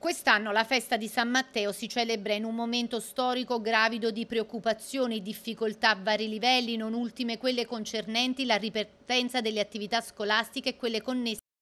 Quest'anno la festa di San Matteo si celebra in un momento storico gravido di preoccupazioni, difficoltà a vari livelli, non ultime quelle concernenti la ripartenza delle attività scolastiche e quelle connesse